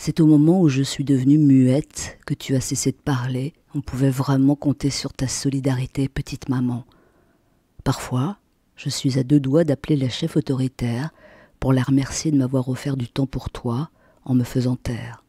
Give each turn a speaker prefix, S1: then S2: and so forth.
S1: C'est au moment où je suis devenue muette que tu as cessé de parler. On pouvait vraiment compter sur ta solidarité, petite maman. Parfois, je suis à deux doigts d'appeler la chef autoritaire pour la remercier de m'avoir offert du temps pour toi en me faisant taire.